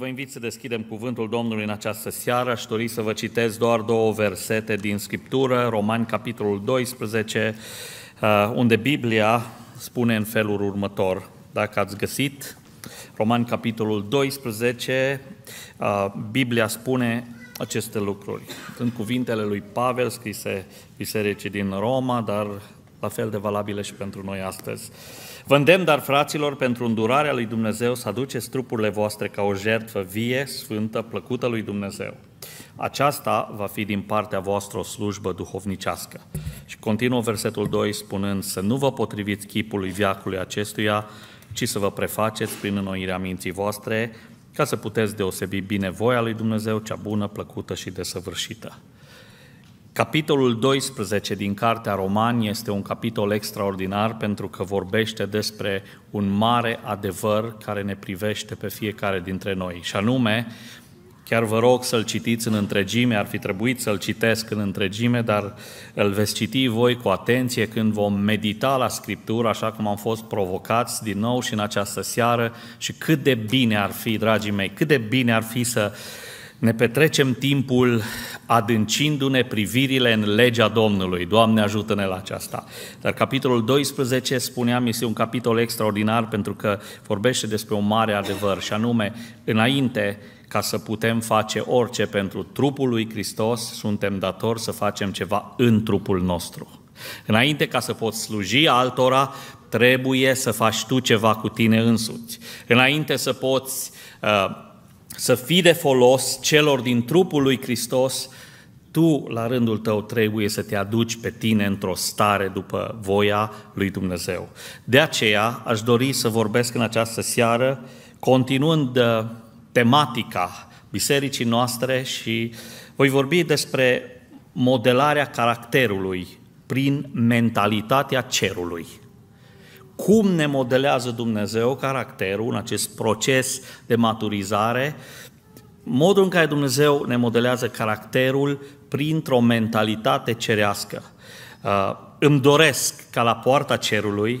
Vă invit să deschidem cuvântul Domnului în această seară. Aș dori să vă citesc doar două versete din Scriptură, Romani, capitolul 12, uh, unde Biblia spune în felul următor. Dacă ați găsit, Romani, capitolul 12, uh, Biblia spune aceste lucruri. Sunt cuvintele lui Pavel scrise bisericii din Roma, dar la fel de valabile și pentru noi astăzi. Vă îndemn, dar, fraților, pentru îndurarea lui Dumnezeu să aduceți trupurile voastre ca o jertfă vie, sfântă, plăcută lui Dumnezeu. Aceasta va fi din partea voastră o slujbă duhovnicească. Și continuă versetul 2 spunând să nu vă potriviți chipului viacului acestuia, ci să vă prefaceți prin înnoirea minții voastre, ca să puteți deosebi bine voia lui Dumnezeu, cea bună, plăcută și desăvârșită. Capitolul 12 din Cartea Romani este un capitol extraordinar pentru că vorbește despre un mare adevăr care ne privește pe fiecare dintre noi. Și anume, chiar vă rog să-l citiți în întregime, ar fi trebuit să-l citesc în întregime, dar îl veți citi voi cu atenție când vom medita la Scriptură, așa cum am fost provocați din nou și în această seară. Și cât de bine ar fi, dragii mei, cât de bine ar fi să uh, ne petrecem timpul adâncindu-ne privirile în legea Domnului. Doamne, ajută-ne la aceasta. Dar capitolul 12, spuneam, este un capitol extraordinar pentru că vorbește despre un mare adevăr și anume, înainte ca să putem face orice pentru trupul lui Hristos, suntem datori să facem ceva în trupul nostru. Înainte ca să poți sluji altora, trebuie să faci tu ceva cu tine însuți. Înainte să poți uh, să fii de folos celor din trupul lui Hristos, tu, la rândul tău, trebuie să te aduci pe tine într-o stare după voia lui Dumnezeu. De aceea aș dori să vorbesc în această seară, continuând uh, tematica bisericii noastre și voi vorbi despre modelarea caracterului prin mentalitatea cerului cum ne modelează Dumnezeu caracterul în acest proces de maturizare, modul în care Dumnezeu ne modelează caracterul printr-o mentalitate cerească. Uh, îmi doresc ca la poarta cerului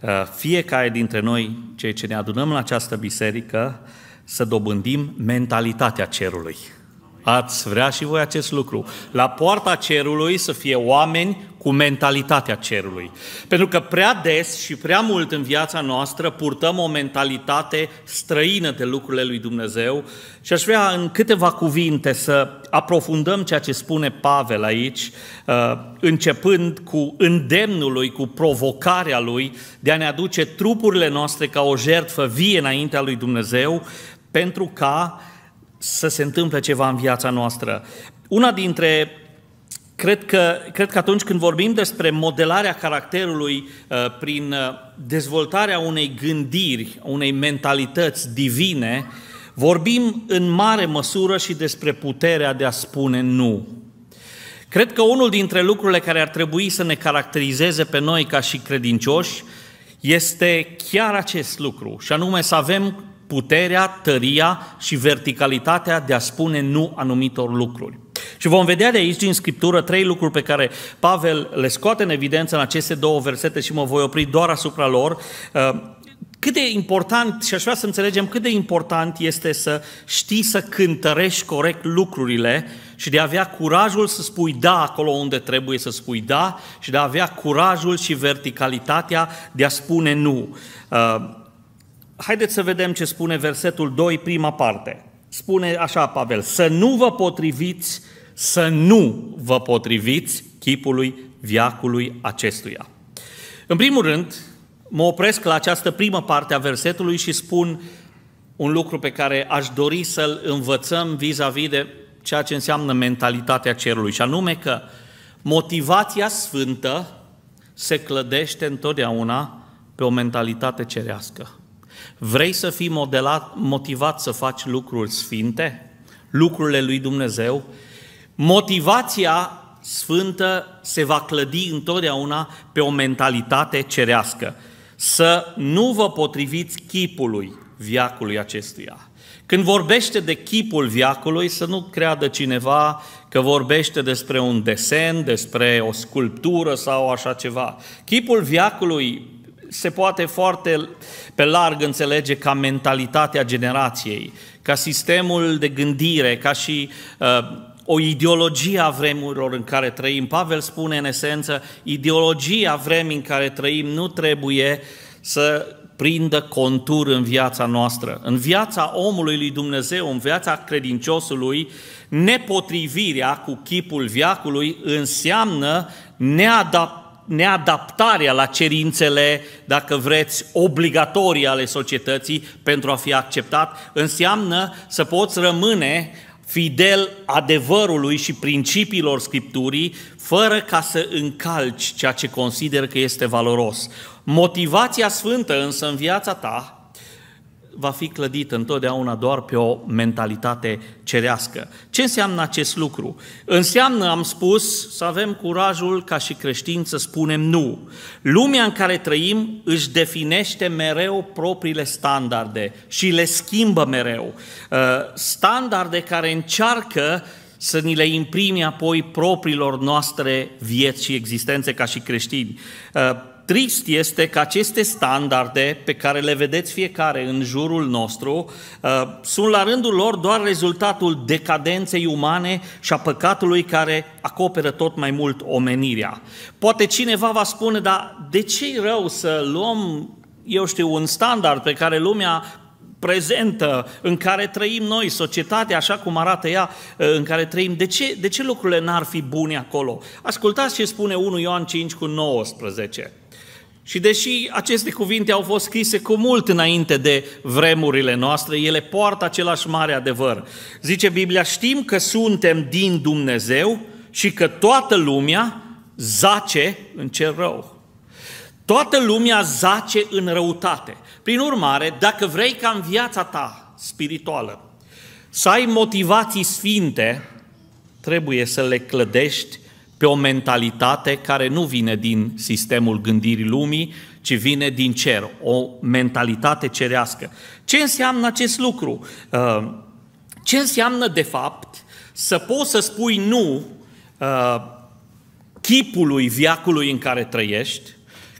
uh, fiecare dintre noi, cei ce ne adunăm la această biserică, să dobândim mentalitatea cerului. Ați vrea și voi acest lucru. La poarta cerului să fie oameni cu mentalitatea cerului. Pentru că prea des și prea mult în viața noastră purtăm o mentalitate străină de lucrurile lui Dumnezeu și aș vrea în câteva cuvinte să aprofundăm ceea ce spune Pavel aici, uh, începând cu îndemnul lui, cu provocarea lui de a ne aduce trupurile noastre ca o jertfă vie înaintea lui Dumnezeu pentru ca să se întâmple ceva în viața noastră. Una dintre Cred că, cred că atunci când vorbim despre modelarea caracterului uh, prin uh, dezvoltarea unei gândiri, unei mentalități divine, vorbim în mare măsură și despre puterea de a spune nu. Cred că unul dintre lucrurile care ar trebui să ne caracterizeze pe noi ca și credincioși este chiar acest lucru, și anume să avem puterea, tăria și verticalitatea de a spune nu anumitor lucruri. Și vom vedea de aici din Scriptură trei lucruri pe care Pavel le scoate în evidență în aceste două versete și mă voi opri doar asupra lor. Uh, cât de important, și aș vrea să înțelegem cât de important este să știi să cântărești corect lucrurile și de a avea curajul să spui da acolo unde trebuie să spui da și de a avea curajul și verticalitatea de a spune nu. Uh, haideți să vedem ce spune versetul 2, prima parte. Spune așa Pavel, să nu vă potriviți să nu vă potriviți chipului viacului acestuia. În primul rând, mă opresc la această primă parte a versetului și spun un lucru pe care aș dori să-l învățăm vis-a-vis de ceea ce înseamnă mentalitatea cerului, și anume că motivația sfântă se clădește întotdeauna pe o mentalitate cerească. Vrei să fii modelat, motivat să faci lucruri sfinte, lucrurile lui Dumnezeu, Motivația sfântă se va clădi întotdeauna pe o mentalitate cerească. Să nu vă potriviți chipului viacului acestuia. Când vorbește de chipul viacului, să nu creadă cineva că vorbește despre un desen, despre o sculptură sau așa ceva. Chipul viacului se poate foarte pe larg înțelege ca mentalitatea generației, ca sistemul de gândire, ca și uh, o ideologie a vremurilor în care trăim. Pavel spune în esență, ideologia vremii în care trăim nu trebuie să prindă contur în viața noastră. În viața omului lui Dumnezeu, în viața credinciosului, nepotrivirea cu chipul viacului înseamnă neadaptarea neadaptarea la cerințele, dacă vreți, obligatorii ale societății pentru a fi acceptat, înseamnă să poți rămâne fidel adevărului și principiilor Scripturii, fără ca să încalci ceea ce consider că este valoros. Motivația sfântă însă în viața ta va fi clădit întotdeauna doar pe o mentalitate cerească. Ce înseamnă acest lucru? Înseamnă, am spus, să avem curajul ca și creștini să spunem nu. Lumea în care trăim își definește mereu propriile standarde și le schimbă mereu. Uh, standarde care încearcă să ni le imprime apoi propriilor noastre vieți și existențe ca și creștini. Uh, Trist este că aceste standarde pe care le vedeți fiecare în jurul nostru uh, sunt la rândul lor doar rezultatul decadenței umane și a păcatului care acoperă tot mai mult omenirea. Poate cineva va spune, dar de ce rău să luăm, eu știu, un standard pe care lumea prezentă în care trăim noi, societatea așa cum arată ea uh, în care trăim, de ce, de ce lucrurile n-ar fi bune acolo? Ascultați ce spune 1 Ioan 5 cu 19. Și deși aceste cuvinte au fost scrise cu mult înainte de vremurile noastre, ele poartă același mare adevăr. Zice Biblia, știm că suntem din Dumnezeu și că toată lumea zace în cel rău. Toată lumea zace în răutate. Prin urmare, dacă vrei ca în viața ta spirituală să ai motivații sfinte, trebuie să le clădești pe o mentalitate care nu vine din sistemul gândirii lumii, ci vine din cer, o mentalitate cerească. Ce înseamnă acest lucru? Uh, ce înseamnă, de fapt, să poți să spui nu uh, chipului viacului în care trăiești,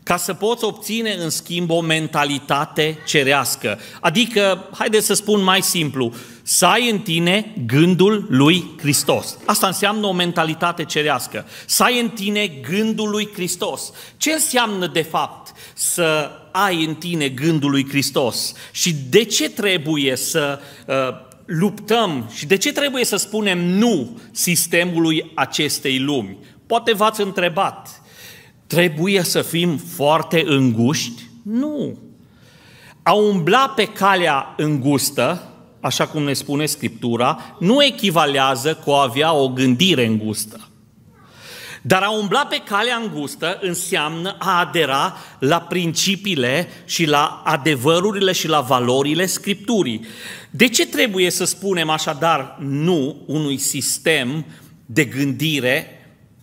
ca să poți obține în schimb o mentalitate cerească. Adică, haideți să spun mai simplu, să ai în tine gândul lui Hristos. Asta înseamnă o mentalitate cerească. Să ai în tine gândul lui Hristos. Ce înseamnă de fapt să ai în tine gândul lui Hristos? Și de ce trebuie să uh, luptăm și de ce trebuie să spunem nu sistemului acestei lumi? Poate v-ați întrebat, Trebuie să fim foarte înguști? Nu. A umbla pe calea îngustă, așa cum ne spune Scriptura, nu echivalează cu a avea o gândire îngustă. Dar a umbla pe calea îngustă înseamnă a adera la principiile și la adevărurile și la valorile Scripturii. De ce trebuie să spunem așadar nu unui sistem de gândire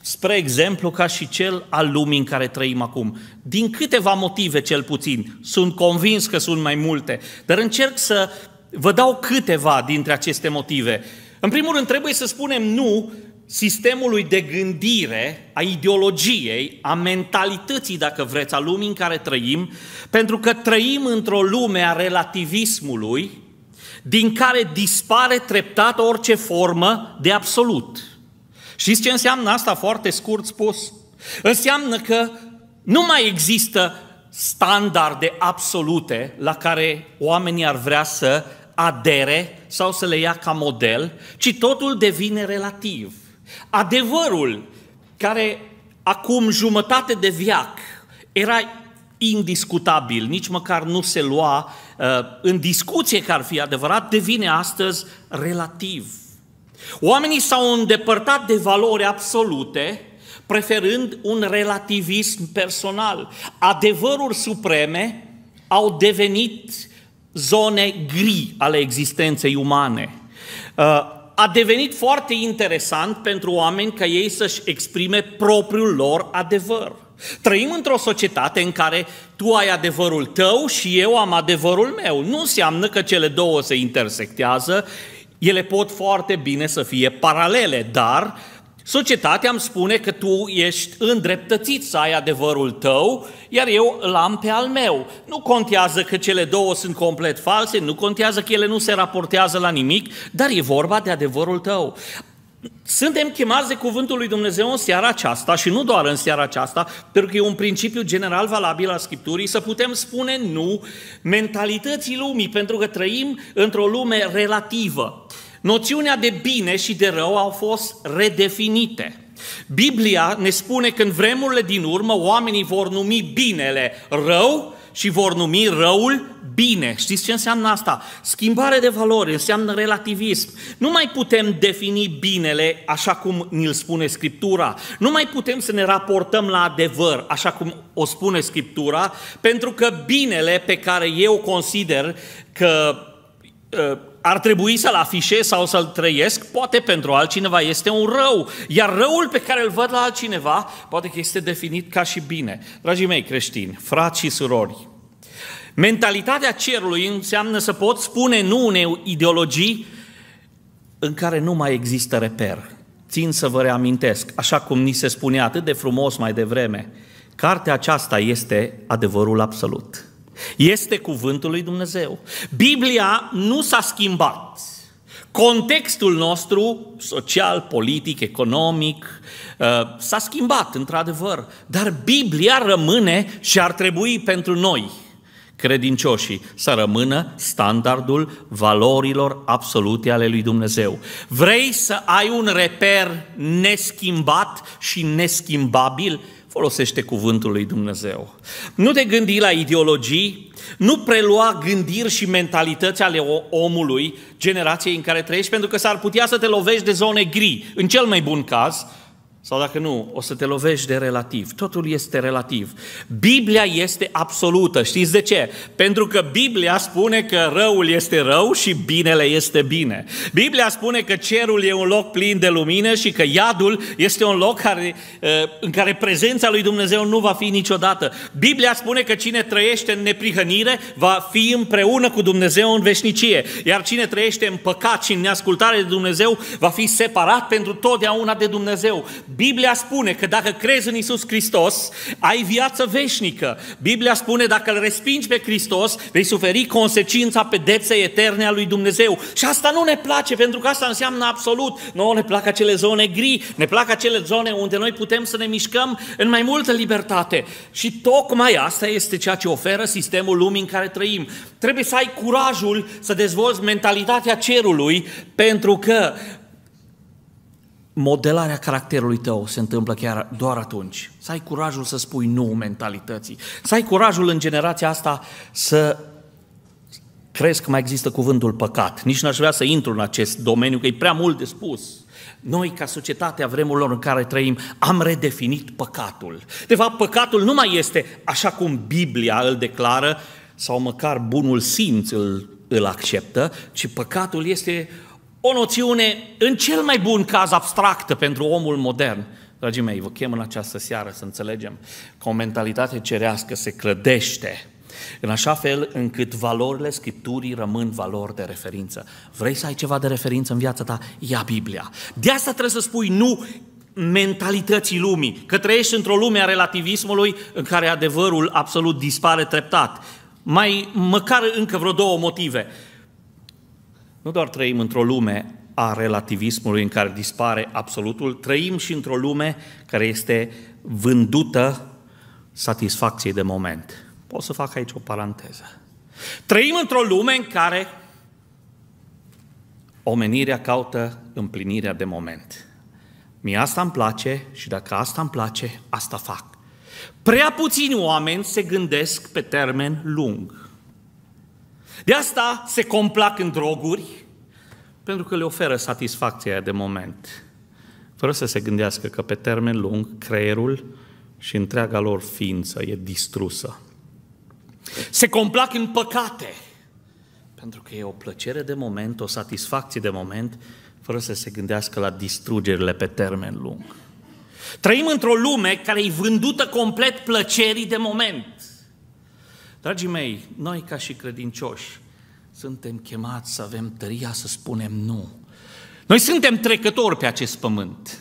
spre exemplu, ca și cel al lumii în care trăim acum. Din câteva motive, cel puțin. Sunt convins că sunt mai multe, dar încerc să vă dau câteva dintre aceste motive. În primul rând, trebuie să spunem nu sistemului de gândire, a ideologiei, a mentalității, dacă vreți, a lumii în care trăim, pentru că trăim într-o lume a relativismului, din care dispare treptat orice formă de absolut. Știți ce înseamnă asta foarte scurt spus? Înseamnă că nu mai există standarde absolute la care oamenii ar vrea să adere sau să le ia ca model, ci totul devine relativ. Adevărul care acum jumătate de viac era indiscutabil, nici măcar nu se lua uh, în discuție că ar fi adevărat, devine astăzi relativ. Oamenii s-au îndepărtat de valori absolute, preferând un relativism personal. Adevăruri supreme au devenit zone gri ale existenței umane. Uh, a devenit foarte interesant pentru oameni ca ei să-și exprime propriul lor adevăr. Trăim într-o societate în care tu ai adevărul tău și eu am adevărul meu. Nu înseamnă că cele două se intersectează, ele pot foarte bine să fie paralele, dar societatea îmi spune că tu ești îndreptățit să ai adevărul tău, iar eu îl am pe al meu. Nu contează că cele două sunt complet false, nu contează că ele nu se raportează la nimic, dar e vorba de adevărul tău. Suntem chemați de cuvântul lui Dumnezeu în seara aceasta și nu doar în seara aceasta, pentru că e un principiu general valabil al Scripturii să putem spune nu mentalității lumii, pentru că trăim într-o lume relativă. Noțiunea de bine și de rău au fost redefinite. Biblia ne spune că în vremurile din urmă oamenii vor numi binele rău și vor numi răul bine. Știți ce înseamnă asta? Schimbare de valori înseamnă relativism. Nu mai putem defini binele așa cum ni-l spune Scriptura. Nu mai putem să ne raportăm la adevăr așa cum o spune Scriptura, pentru că binele pe care eu consider că ă, ar trebui să-l afișez sau să-l trăiesc, poate pentru altcineva este un rău, iar răul pe care îl văd la altcineva, poate că este definit ca și bine. Dragii mei creștini, frați și surori, mentalitatea cerului înseamnă să pot spune nu unei ideologii în care nu mai există reper. Țin să vă reamintesc, așa cum ni se spune atât de frumos mai devreme, cartea aceasta este adevărul absolut. Este cuvântul lui Dumnezeu. Biblia nu s-a schimbat. Contextul nostru social, politic, economic uh, s-a schimbat, într-adevăr, dar Biblia rămâne și ar trebui pentru noi, credincioșii, să rămână standardul valorilor absolute ale lui Dumnezeu. Vrei să ai un reper neschimbat și neschimbabil? Folosește cuvântul lui Dumnezeu. Nu te gândi la ideologii, nu prelua gândiri și mentalități ale omului, generației în care trăiești, pentru că s-ar putea să te lovești de zone gri. În cel mai bun caz, sau dacă nu, o să te lovești de relativ. Totul este relativ. Biblia este absolută. Știți de ce? Pentru că Biblia spune că răul este rău și binele este bine. Biblia spune că cerul e un loc plin de lumină și că iadul este un loc care, ă, în care prezența lui Dumnezeu nu va fi niciodată. Biblia spune că cine trăiește în neprihănire va fi împreună cu Dumnezeu în veșnicie. Iar cine trăiește în păcat și în neascultare de Dumnezeu va fi separat pentru totdeauna de Dumnezeu. Biblia spune că dacă crezi în Isus Hristos, ai viață veșnică. Biblia spune dacă îl respingi pe Hristos, vei suferi consecința pedepsei eterne a lui Dumnezeu. Și asta nu ne place, pentru că asta înseamnă absolut. Nu ne plac acele zone gri, ne plac acele zone unde noi putem să ne mișcăm în mai multă libertate. Și tocmai asta este ceea ce oferă sistemul lumii în care trăim. Trebuie să ai curajul să dezvolți mentalitatea cerului, pentru că modelarea caracterului tău se întâmplă chiar doar atunci. Să ai curajul să spui nu mentalității. Să ai curajul în generația asta să crezi că mai există cuvântul păcat. Nici n-aș vrea să intru în acest domeniu, că e prea mult de spus. Noi, ca societatea vremurilor în care trăim, am redefinit păcatul. De fapt, păcatul nu mai este așa cum Biblia îl declară, sau măcar bunul simț îl, îl acceptă, ci păcatul este o noțiune, în cel mai bun caz, abstractă pentru omul modern. Dragii mei, vă chem în această seară să înțelegem că o mentalitate cerească se clădește în așa fel încât valorile Scripturii rămân valori de referință. Vrei să ai ceva de referință în viața ta? Ia Biblia. De asta trebuie să spui nu mentalității lumii, că trăiești într-o lume a relativismului în care adevărul absolut dispare treptat. Mai măcar încă vreo două motive. Nu doar trăim într-o lume a relativismului în care dispare absolutul, trăim și într-o lume care este vândută satisfacției de moment. Pot să fac aici o paranteză. Trăim într-o lume în care omenirea caută împlinirea de moment. Mie asta îmi place și dacă asta îmi place, asta fac. Prea puțini oameni se gândesc pe termen lung. De asta se complac în droguri, pentru că le oferă satisfacția de moment. Fără să se gândească că pe termen lung creierul și întreaga lor ființă e distrusă. Se complac în păcate, pentru că e o plăcere de moment, o satisfacție de moment, fără să se gândească la distrugerile pe termen lung. Trăim într-o lume care e vândută complet plăcerii de moment. Dragii mei, noi ca și credincioși suntem chemați să avem tăria să spunem nu. Noi suntem trecători pe acest pământ.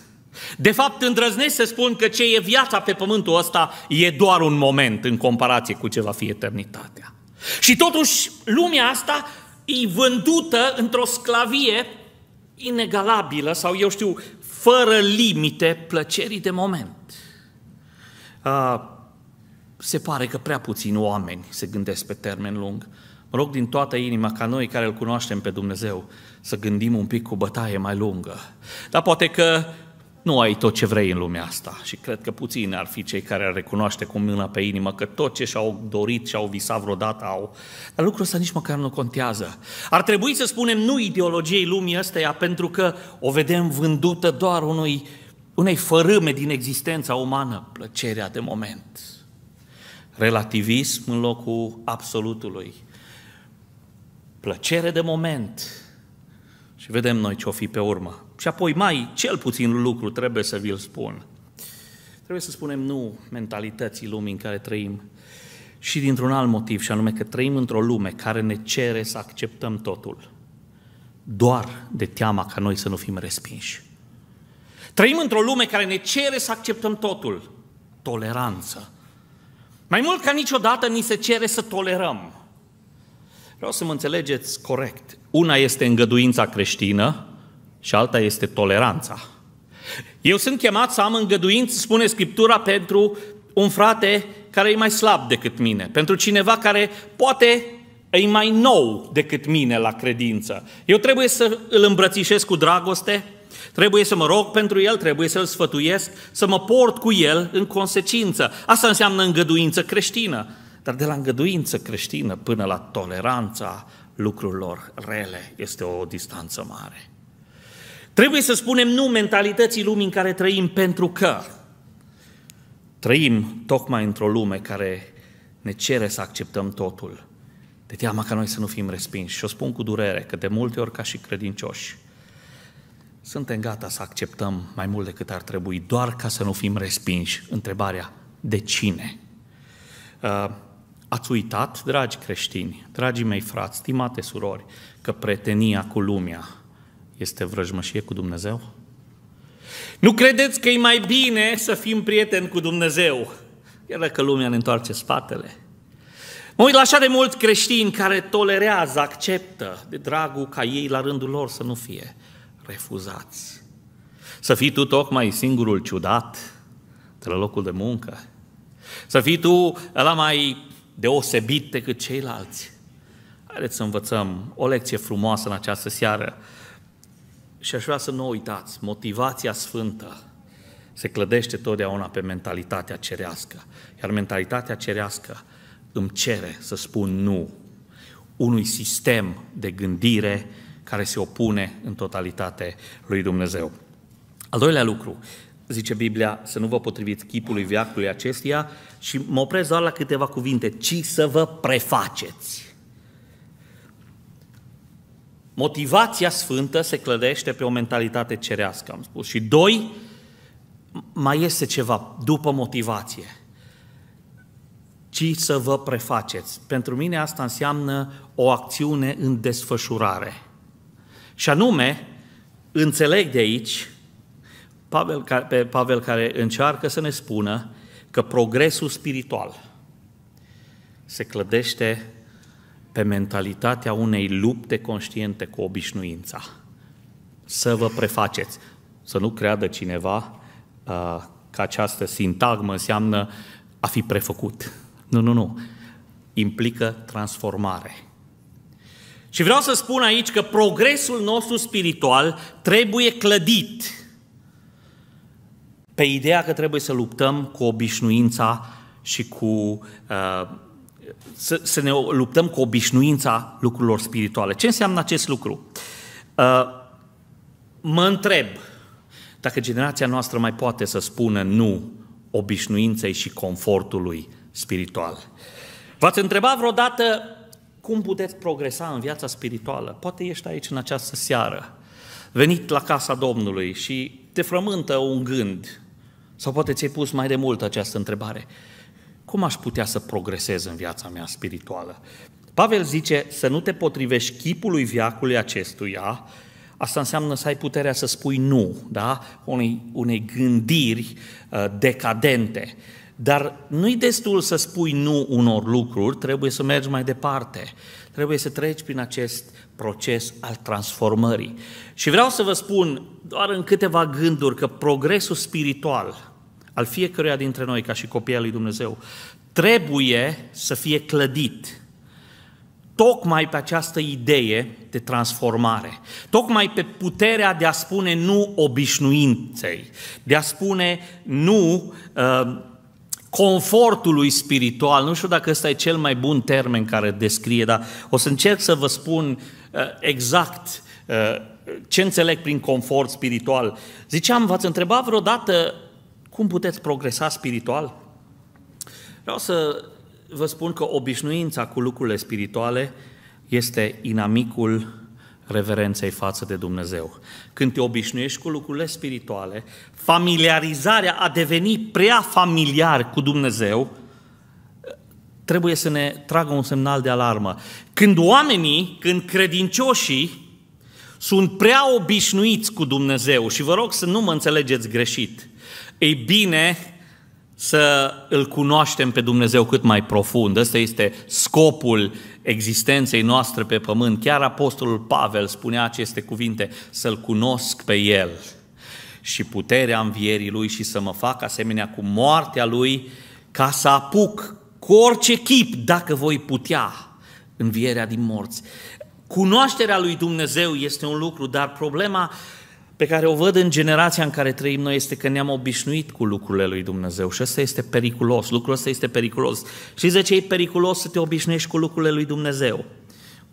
De fapt, îndrăznesc să spun că ce e viața pe pământul ăsta e doar un moment în comparație cu ce va fi eternitatea. Și totuși, lumea asta e vândută într-o sclavie inegalabilă sau, eu știu, fără limite plăcerii de moment. Uh, se pare că prea puțini oameni se gândesc pe termen lung. Mă rog din toată inima ca noi care îl cunoaștem pe Dumnezeu să gândim un pic cu bătaie mai lungă. Dar poate că nu ai tot ce vrei în lumea asta și cred că puțini ar fi cei care ar recunoaște cu mâna pe inimă că tot ce și-au dorit și-au visat vreodată au. Dar lucrul ăsta nici măcar nu contează. Ar trebui să spunem nu ideologiei lumii ăsteia pentru că o vedem vândută doar unui, unei fărâme din existența umană, plăcerea de moment relativism în locul absolutului, plăcere de moment și vedem noi ce o fi pe urmă. Și apoi mai, cel puțin lucru trebuie să vi-l spun. Trebuie să spunem nu mentalității lumii în care trăim și dintr-un alt motiv, și anume că trăim într-o lume care ne cere să acceptăm totul, doar de teama ca noi să nu fim respinși. Trăim într-o lume care ne cere să acceptăm totul, toleranță, mai mult ca niciodată ni se cere să tolerăm. Vreau să mă înțelegeți corect. Una este îngăduința creștină și alta este toleranța. Eu sunt chemat să am îngăduință, spune Scriptura, pentru un frate care e mai slab decât mine, pentru cineva care poate e mai nou decât mine la credință. Eu trebuie să îl îmbrățișez cu dragoste, Trebuie să mă rog pentru el, trebuie să-l sfătuiesc, să mă port cu el în consecință. Asta înseamnă îngăduință creștină. Dar de la îngăduință creștină până la toleranța lucrurilor rele este o distanță mare. Trebuie să spunem nu mentalității lumii în care trăim, pentru că trăim tocmai într-o lume care ne cere să acceptăm totul, de teama ca noi să nu fim respinși. Și o spun cu durere că de multe ori, ca și credincioși, suntem gata să acceptăm mai mult decât ar trebui, doar ca să nu fim respinși. Întrebarea, de cine? Uh, ați uitat, dragi creștini, dragii mei frați, stimate surori, că pretenia cu lumea este vrăjmășie cu Dumnezeu? Nu credeți că e mai bine să fim prieteni cu Dumnezeu, iar dacă lumea ne întoarce spatele? Mă uit la așa de mulți creștini care tolerează, acceptă, de dragul ca ei la rândul lor să nu fie refuzați. Să fii tu tocmai singurul ciudat de la locul de muncă. Să fii tu ăla mai deosebit decât ceilalți. Haideți să învățăm o lecție frumoasă în această seară. Și aș vrea să nu uitați, motivația sfântă se clădește totdeauna pe mentalitatea cerească. Iar mentalitatea cerească îmi cere să spun nu unui sistem de gândire care se opune în totalitate lui Dumnezeu. Al doilea lucru, zice Biblia, să nu vă potriviți chipului viacului acestia, și mă opresc doar la câteva cuvinte, ci să vă prefaceți. Motivația sfântă se clădește pe o mentalitate cerească, am spus. Și doi, mai este ceva după motivație, ci să vă prefaceți. Pentru mine asta înseamnă o acțiune în desfășurare – și anume, înțeleg de aici Pavel, pe Pavel care încearcă să ne spună că progresul spiritual se clădește pe mentalitatea unei lupte conștiente cu obișnuința. Să vă prefaceți. Să nu creadă cineva uh, că această sintagmă înseamnă a fi prefăcut. Nu, nu, nu. Implică transformare și vreau să spun aici că progresul nostru spiritual trebuie clădit pe ideea că trebuie să luptăm cu obișnuința și cu. Uh, să, să ne luptăm cu obișnuința lucrurilor spirituale. Ce înseamnă acest lucru? Uh, mă întreb dacă generația noastră mai poate să spună nu obișnuinței și confortului spiritual. V-ați întrebat vreodată cum puteți progresa în viața spirituală. Poate ești aici în această seară, venit la casa Domnului și te frământă un gând, sau poate ți-ai pus mai de mult această întrebare. Cum aș putea să progresez în viața mea spirituală? Pavel zice să nu te potrivești chipului viacului acestuia, asta înseamnă să ai puterea să spui nu, da? Unei, unei gândiri uh, decadente. Uh, dar nu-i destul să spui nu unor lucruri, trebuie să mergi mai departe. Trebuie să treci prin acest proces al transformării. Și vreau să vă spun doar în câteva gânduri că progresul spiritual al fiecăruia dintre noi, ca și copiii lui Dumnezeu, trebuie să fie clădit tocmai pe această idee de transformare, tocmai pe puterea de a spune nu obișnuinței, de a spune nu uh, confortului spiritual. Nu știu dacă ăsta e cel mai bun termen care descrie, dar o să încerc să vă spun uh, exact uh, ce înțeleg prin confort spiritual. Ziceam, v-ați întrebat vreodată cum puteți progresa spiritual? Vreau să vă spun că obișnuința cu lucrurile spirituale este inamicul reverenței față de Dumnezeu. Când te obișnuiești cu lucrurile spirituale, familiarizarea a deveni prea familiar cu Dumnezeu trebuie să ne tragă un semnal de alarmă. Când oamenii, când credincioșii sunt prea obișnuiți cu Dumnezeu și vă rog să nu mă înțelegeți greșit, ei bine să îl cunoaștem pe Dumnezeu cât mai profund. Ăsta este scopul existenței noastre pe pământ. Chiar Apostolul Pavel spunea aceste cuvinte, să-L cunosc pe El și puterea învierii Lui și să mă fac asemenea cu moartea Lui ca să apuc cu orice chip, dacă voi putea, învierea din morți. Cunoașterea lui Dumnezeu este un lucru, dar problema uh, pe care o văd în generația în care trăim noi este că ne-am obișnuit cu lucrurile lui Dumnezeu și asta este periculos, lucrul ăsta este periculos. Și de ce e periculos să te obișnuiești cu lucrurile lui Dumnezeu?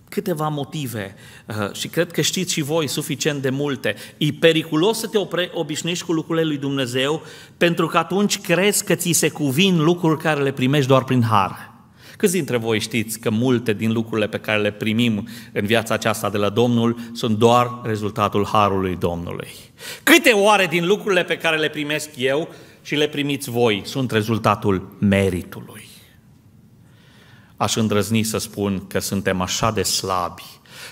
Câteva motive uh, și cred că știți și voi suficient de multe. E periculos să te opre, obișnuiești cu lucrurile lui Dumnezeu pentru că atunci crezi că ți se cuvin lucruri care le primești doar prin har. Câți dintre voi știți că multe din lucrurile pe care le primim în viața aceasta de la Domnul sunt doar rezultatul harului Domnului? Câte oare din lucrurile pe care le primesc eu și le primiți voi sunt rezultatul meritului? Aș îndrăzni să spun că suntem așa de slabi,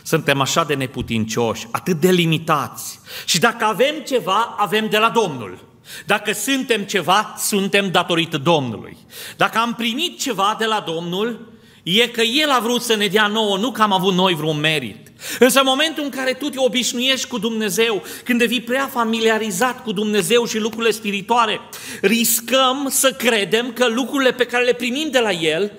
suntem așa de neputincioși, atât de limitați. Și dacă avem ceva, avem de la Domnul. Dacă suntem ceva, suntem datorită Domnului. Dacă am primit ceva de la Domnul, e că El a vrut să ne dea nouă, nu că am avut noi vreun merit. Însă în momentul în care tu te obișnuiești cu Dumnezeu, când devii prea familiarizat cu Dumnezeu și lucrurile spiritoare, riscăm să credem că lucrurile pe care le primim de la El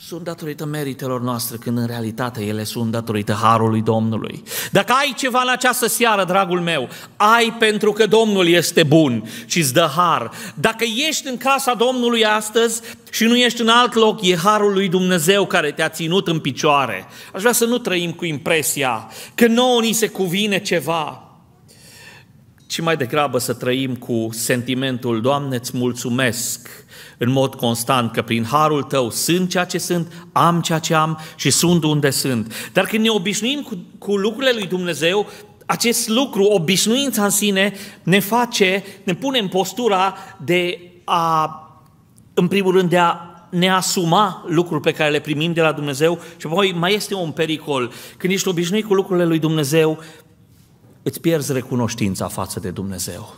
sunt datorită meritelor noastre, când în realitate ele sunt datorită harului Domnului. Dacă ai ceva în această seară, dragul meu, ai pentru că Domnul este bun și îți dă har. Dacă ești în casa Domnului astăzi și nu ești în alt loc, e harul lui Dumnezeu care te-a ținut în picioare. Aș vrea să nu trăim cu impresia că nouă ni se cuvine ceva ci mai degrabă să trăim cu sentimentul, Doamne, îți mulțumesc în mod constant că prin harul tău sunt ceea ce sunt, am ceea ce am și sunt unde sunt. Dar când ne obișnuim cu, cu lucrurile lui Dumnezeu, acest lucru, obișnuința în sine, ne face, ne pune în postura de a, în primul rând, de a ne asuma lucruri pe care le primim de la Dumnezeu și apoi mai este un pericol. Când ești obișnuit cu lucrurile lui Dumnezeu, îți pierzi recunoștința față de Dumnezeu.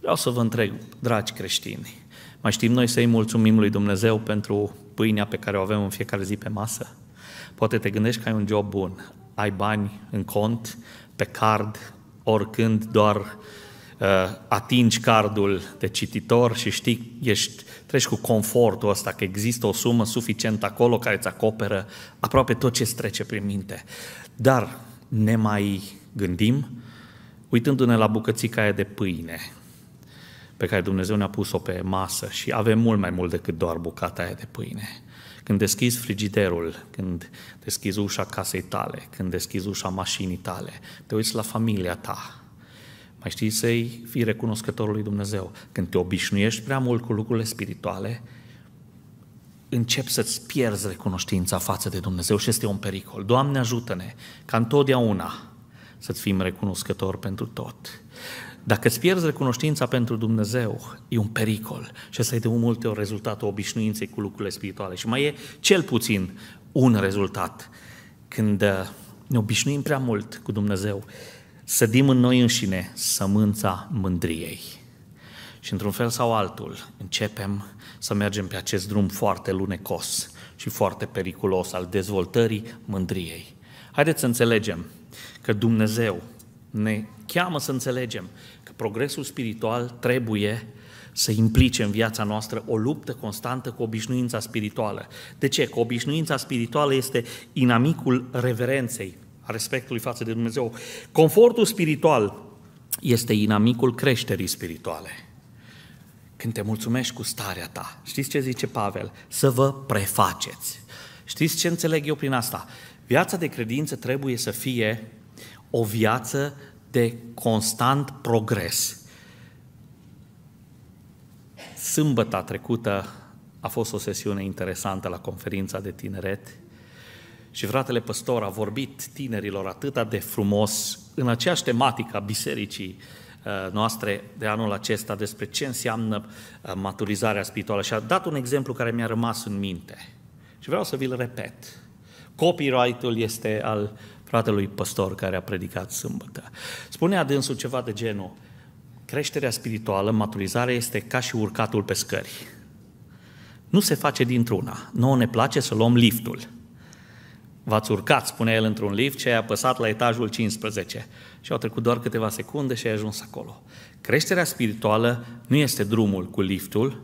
Vreau să vă întreb, dragi creștini, mai știm noi să-i mulțumim lui Dumnezeu pentru pâinea pe care o avem în fiecare zi pe masă? Poate te gândești că ai un job bun, ai bani în cont, pe card, oricând doar uh, atingi cardul de cititor și știi, ești, treci cu confortul ăsta că există o sumă suficientă acolo care îți acoperă aproape tot ce îți trece prin minte. Dar ne mai gândim uitându-ne la bucățica aia de pâine pe care Dumnezeu ne-a pus-o pe masă și avem mult mai mult decât doar bucata aia de pâine. Când deschizi frigiderul, când deschizi ușa casei tale, când deschizi ușa mașinii tale, te uiți la familia ta, mai știi să-i fii recunoscătorul lui Dumnezeu. Când te obișnuiești prea mult cu lucrurile spirituale, începi să-ți pierzi recunoștința față de Dumnezeu și este un pericol. Doamne ajută-ne ca întotdeauna să-ți fim recunoscători pentru tot. Dacă îți pierzi recunoștința pentru Dumnezeu, e un pericol și ăsta e de multe ori rezultatul obișnuinței cu lucrurile spirituale. Și mai e cel puțin un rezultat. Când uh, ne obișnuim prea mult cu Dumnezeu, sădim în noi înșine sămânța mândriei. Și într-un fel sau altul începem să mergem pe acest drum foarte lunecos și foarte periculos al dezvoltării mândriei. Haideți să înțelegem că Dumnezeu ne cheamă să înțelegem că progresul spiritual trebuie să implice în viața noastră o luptă constantă cu obișnuința spirituală. De ce? Că obișnuința spirituală este inamicul reverenței, a respectului față de Dumnezeu. Confortul spiritual este inamicul creșterii spirituale. Când te mulțumești cu starea ta, știți ce zice Pavel? Să vă prefaceți. Știți ce înțeleg eu prin asta? Viața de credință trebuie să fie o viață de constant progres. Sâmbăta trecută a fost o sesiune interesantă la conferința de tineret și fratele păstor a vorbit tinerilor atât de frumos în aceeași tematică a bisericii uh, noastre de anul acesta despre ce înseamnă uh, maturizarea spirituală și a dat un exemplu care mi-a rămas în minte. Și vreau să vi-l repet. Copyright-ul este al fratelui păstor care a predicat sâmbătă. Spunea adânsul ceva de genul, creșterea spirituală, maturizarea este ca și urcatul pe scări. Nu se face dintr-una. Nouă ne place să luăm liftul. V-ați urcat, spune el, într-un lift și ai apăsat la etajul 15. Și au trecut doar câteva secunde și ai ajuns acolo. Creșterea spirituală nu este drumul cu liftul,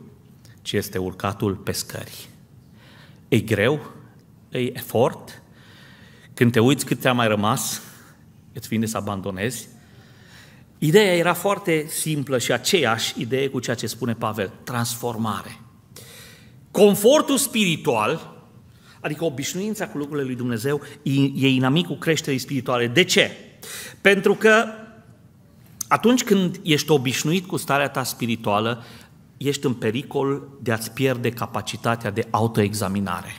ci este urcatul pe scări. E greu, e efort, când te uiți cât ți-a mai rămas, îți vine să abandonezi. Ideea era foarte simplă și aceeași idee cu ceea ce spune Pavel, transformare. Confortul spiritual, adică obișnuința cu lucrurile lui Dumnezeu, e inamicul creșterii spirituale. De ce? Pentru că atunci când ești obișnuit cu starea ta spirituală, ești în pericol de a-ți pierde capacitatea de autoexaminare.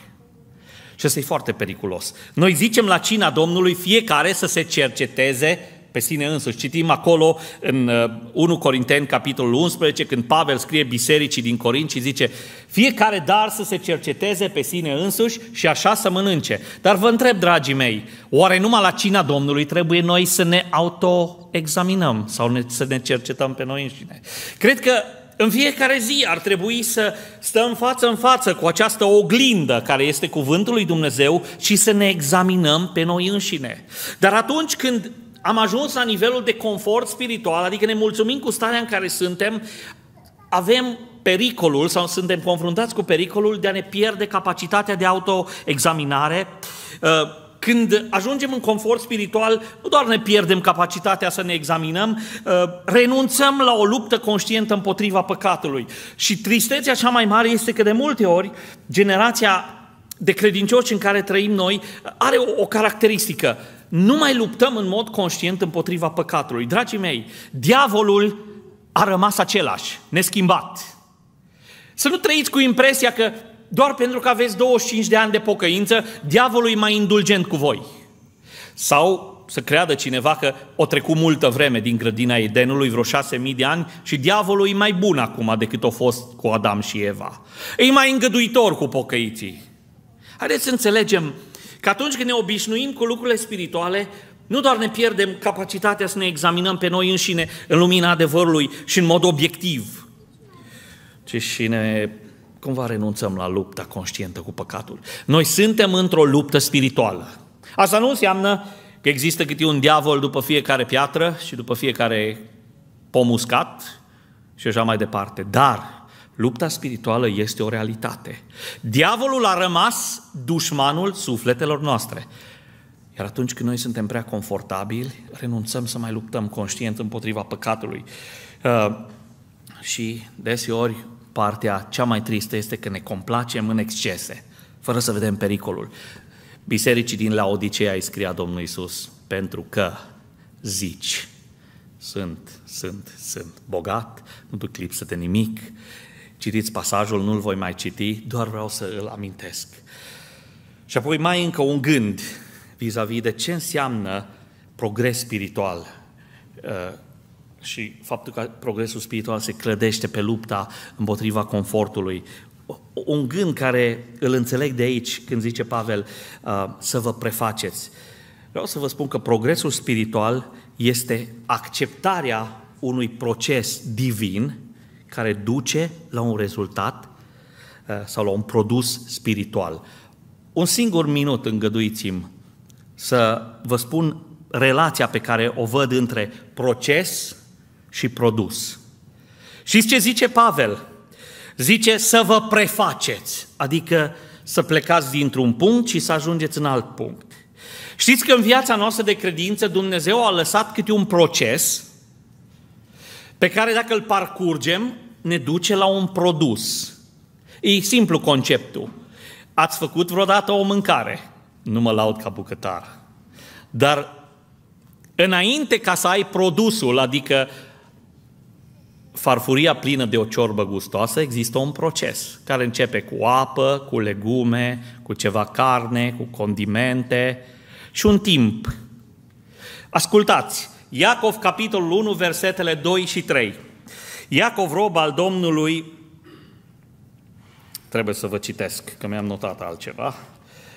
Și asta e foarte periculos. Noi zicem la cina Domnului fiecare să se cerceteze pe sine însuși. Citim acolo în 1 uh, Corinteni, capitolul 11, când Pavel scrie bisericii din Corint și zice fiecare dar să se cerceteze pe sine însuși și așa să mănânce. Dar vă întreb, dragii mei, oare numai la cina Domnului trebuie noi să ne autoexaminăm sau să ne cercetăm pe noi înșine? Cred că în fiecare zi ar trebui să stăm față în față cu această oglindă care este cuvântul lui Dumnezeu și să ne examinăm pe noi înșine. Dar atunci când am ajuns la nivelul de confort spiritual, adică ne mulțumim cu starea în care suntem, avem pericolul sau suntem confruntați cu pericolul de a ne pierde capacitatea de autoexaminare, ă, când ajungem în confort spiritual, nu doar ne pierdem capacitatea să ne examinăm, uh, renunțăm la o luptă conștientă împotriva păcatului. Și tristețea cea mai mare este că de multe ori generația de credincioși în care trăim noi uh, are o, o caracteristică. Nu mai luptăm în mod conștient împotriva păcatului. Dragii mei, diavolul a rămas același, neschimbat. Să nu trăiți cu impresia că doar pentru că aveți 25 de ani de pocăință, diavolul e mai indulgent cu voi. Sau să creadă cineva că o trecut multă vreme din grădina Edenului, vreo șase mii de ani, și diavolul e mai bun acum decât a fost cu Adam și Eva. E mai îngăduitor cu pocăiții. Haideți să înțelegem că atunci când ne obișnuim cu lucrurile spirituale, nu doar ne pierdem capacitatea să ne examinăm pe noi înșine în lumina adevărului și în mod obiectiv, ci și ne cumva renunțăm la lupta conștientă cu păcatul. Noi suntem într-o luptă spirituală. Asta nu înseamnă că există câte un diavol după fiecare piatră și după fiecare pom uscat și așa mai departe. Dar lupta spirituală este o realitate. Diavolul a rămas dușmanul sufletelor noastre. Iar atunci când noi suntem prea confortabili, renunțăm să mai luptăm conștient împotriva păcatului. Uh, și deseori partea cea mai tristă este că ne complacem în excese, fără să vedem pericolul. Bisericii din Laodicea îi scria Domnul Isus, pentru că zici, sunt, sunt, sunt bogat, nu duc lipsă de nimic. Citiți pasajul, nu-l voi mai citi, doar vreau să îl amintesc. Și apoi mai încă un gând vis-a-vis de ce înseamnă progres spiritual uh, și faptul că progresul spiritual se clădește pe lupta împotriva confortului. Un gând care îl înțeleg de aici când zice Pavel uh, să vă prefaceți. Vreau să vă spun că progresul spiritual este acceptarea unui proces divin care duce la un rezultat uh, sau la un produs spiritual. Un singur minut îngăduiți-mi să vă spun relația pe care o văd între proces și produs. Și ce zice Pavel? Zice să vă prefaceți, adică să plecați dintr-un punct și să ajungeți în alt punct. Știți că în viața noastră de credință Dumnezeu a lăsat câte un proces pe care dacă îl parcurgem, ne duce la un produs. E simplu conceptul. Ați făcut vreodată o mâncare? Nu mă laud ca bucătar. Dar înainte ca să ai produsul, adică farfuria plină de o ciorbă gustoasă, există un proces care începe cu apă, cu legume, cu ceva carne, cu condimente și un timp. Ascultați, Iacov, capitolul 1, versetele 2 și 3. Iacov, rob al Domnului, trebuie să vă citesc, că mi-am notat altceva,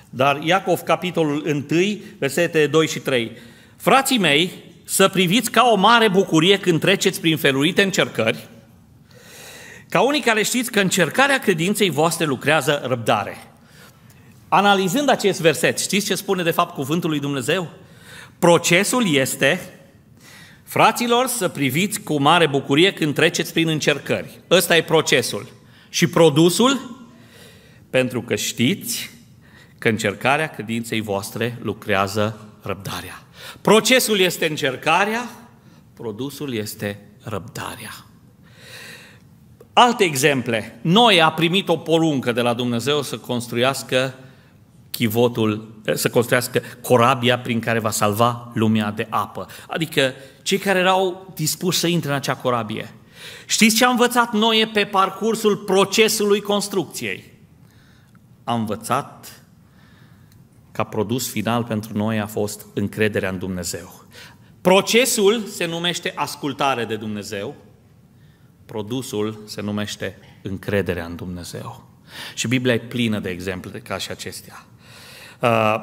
dar Iacov, capitolul 1, versetele 2 și 3. Frații mei, să priviți ca o mare bucurie când treceți prin felurite încercări, ca unii care știți că încercarea credinței voastre lucrează răbdare. Analizând acest verset, știți ce spune de fapt cuvântul lui Dumnezeu? Procesul este, fraților, să priviți cu mare bucurie când treceți prin încercări. Ăsta e procesul. Și produsul? Pentru că știți că încercarea credinței voastre lucrează răbdarea. Procesul este încercarea, produsul este răbdarea. Alte exemple. Noi a primit o poruncă de la Dumnezeu să construiască chivotul, să construiască corabia prin care va salva lumea de apă. Adică cei care erau dispuși să intre în acea corabie. Știți ce a învățat Noe pe parcursul procesului construcției? A învățat ca produs final pentru noi a fost încrederea în Dumnezeu. Procesul se numește ascultare de Dumnezeu, produsul se numește încrederea în Dumnezeu. Și Biblia e plină de exemple ca și acestea. Uh,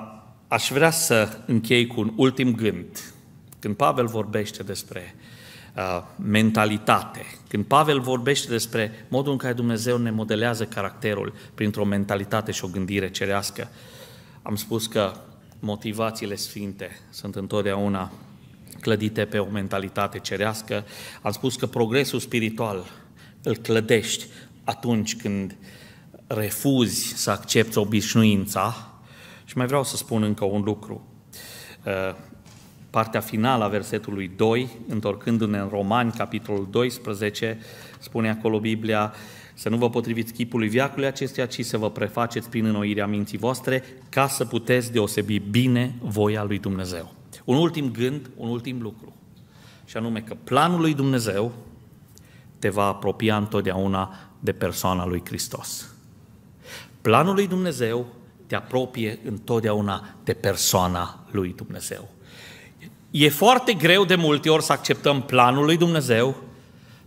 aș vrea să închei cu un ultim gând. Când Pavel vorbește despre uh, mentalitate, când Pavel vorbește despre modul în care Dumnezeu ne modelează caracterul printr-o mentalitate și o gândire cerească, am spus că motivațiile sfinte sunt întotdeauna clădite pe o mentalitate cerească. Am spus că progresul spiritual îl clădești atunci când refuzi să accepti obișnuința. Și mai vreau să spun încă un lucru. Uh, partea finală a versetului 2, întorcându-ne în Romani, capitolul 12, spune acolo Biblia, să nu vă potriviți chipului viacului acestea, ci să vă prefaceți prin înnoirea minții voastre ca să puteți deosebi bine voia lui Dumnezeu. Un ultim gând, un ultim lucru. Și anume că planul lui Dumnezeu te va apropia întotdeauna de persoana lui Hristos. Planul lui Dumnezeu te apropie întotdeauna de persoana lui Dumnezeu. E foarte greu de multe ori să acceptăm planul lui Dumnezeu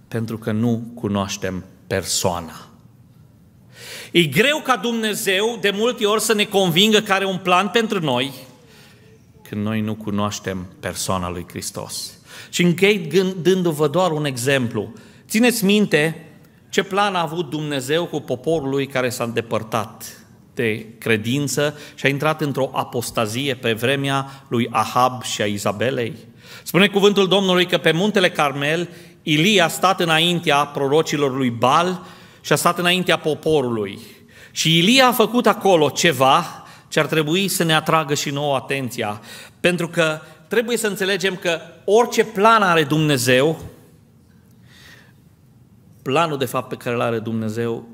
pentru că nu cunoaștem persoana. E greu ca Dumnezeu de multe ori să ne convingă că are un plan pentru noi când noi nu cunoaștem persoana lui Hristos. Și închei dându-vă doar un exemplu. Țineți minte ce plan a avut Dumnezeu cu poporul lui care s-a îndepărtat de credință și a intrat într-o apostazie pe vremea lui Ahab și a Izabelei. Spune cuvântul Domnului că pe muntele Carmel Ilie a stat înaintea prorocilor lui Bal și a stat înaintea poporului. Și Ilie a făcut acolo ceva ce ar trebui să ne atragă și nouă atenția. Pentru că trebuie să înțelegem că orice plan are Dumnezeu, planul de fapt pe care îl are Dumnezeu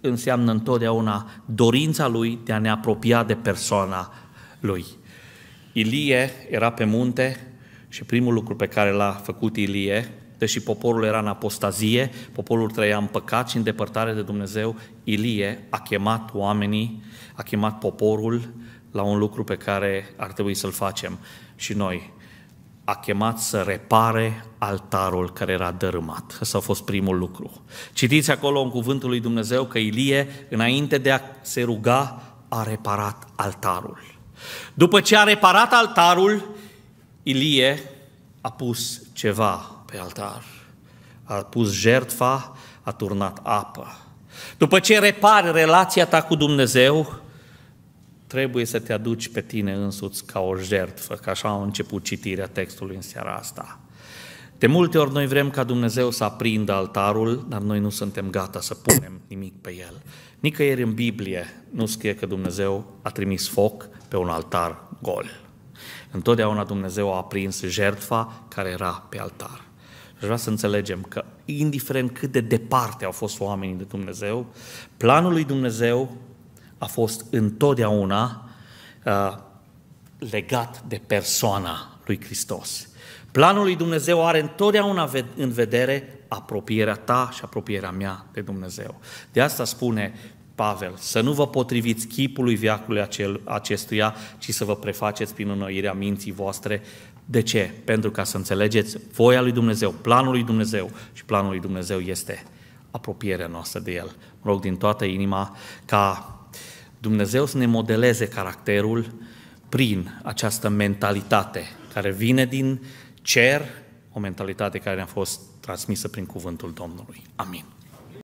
înseamnă întotdeauna dorința lui de a ne apropia de persoana lui. Ilie era pe munte și primul lucru pe care l-a făcut Ilie Deși poporul era în apostazie, poporul trăia în păcat și în depărtare de Dumnezeu, Ilie a chemat oamenii, a chemat poporul la un lucru pe care ar trebui să-l facem și noi. A chemat să repare altarul care era dărâmat. Asta a fost primul lucru. Citiți acolo în cuvântul lui Dumnezeu că Ilie, înainte de a se ruga, a reparat altarul. După ce a reparat altarul, Ilie a pus ceva pe altar. A pus jertfa, a turnat apă. După ce repari relația ta cu Dumnezeu, trebuie să te aduci pe tine însuți ca o jertfă, că așa a început citirea textului în seara asta. De multe ori noi vrem ca Dumnezeu să aprindă altarul, dar noi nu suntem gata să punem nimic pe el. Nicăieri în Biblie nu scrie că Dumnezeu a trimis foc pe un altar gol. Întotdeauna Dumnezeu a aprins jertfa care era pe altar. Aș vrea să înțelegem că, indiferent cât de departe au fost oamenii de Dumnezeu, planul lui Dumnezeu a fost întotdeauna uh, legat de persoana lui Hristos. Planul lui Dumnezeu are întotdeauna în vedere apropierea ta și apropierea mea de Dumnezeu. De asta spune Pavel, să nu vă potriviți chipului viacului acel, acestuia, ci să vă prefaceți prin înnoirea minții voastre de ce? Pentru ca să înțelegeți voia lui Dumnezeu, planul lui Dumnezeu și planul lui Dumnezeu este apropierea noastră de El. Mă rog din toată inima ca Dumnezeu să ne modeleze caracterul prin această mentalitate care vine din cer, o mentalitate care ne-a fost transmisă prin cuvântul Domnului. Amin.